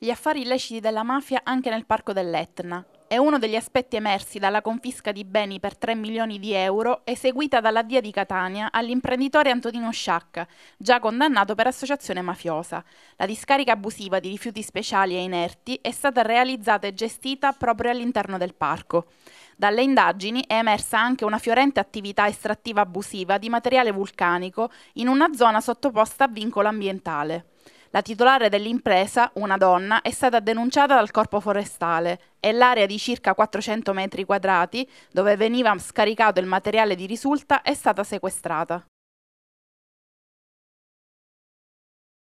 gli affari illeciti della mafia anche nel parco dell'Etna. È uno degli aspetti emersi dalla confisca di beni per 3 milioni di euro eseguita dalla Dia di Catania all'imprenditore Antonino Sciacca, già condannato per associazione mafiosa. La discarica abusiva di rifiuti speciali e inerti è stata realizzata e gestita proprio all'interno del parco. Dalle indagini è emersa anche una fiorente attività estrattiva abusiva di materiale vulcanico in una zona sottoposta a vincolo ambientale. La titolare dell'impresa, una donna, è stata denunciata dal corpo forestale e l'area di circa 400 metri quadrati, dove veniva scaricato il materiale di risulta, è stata sequestrata.